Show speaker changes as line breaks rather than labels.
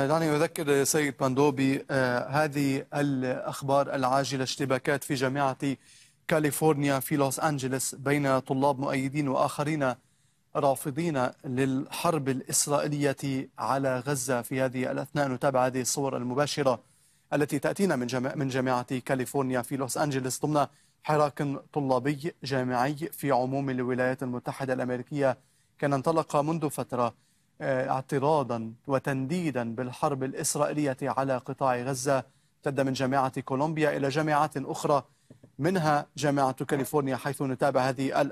دعني أذكر سيد باندوبي آه، هذه الأخبار العاجلة اشتباكات في جامعة كاليفورنيا في لوس أنجلوس بين طلاب مؤيدين وآخرين رافضين للحرب الإسرائيلية على غزة في هذه الأثناء نتابع هذه الصور المباشرة التي تأتينا من من جامعة كاليفورنيا في لوس أنجلوس ضمن حراك طلابي جامعي في عموم الولايات المتحدة الأمريكية كان انطلق منذ فترة آه، اعتراضا وتنديدا بالحرب الإسرائيلية على قطاع غزة امتد من جامعة كولومبيا إلى جامعات أخرى منها جامعة كاليفورنيا حيث نتابع هذه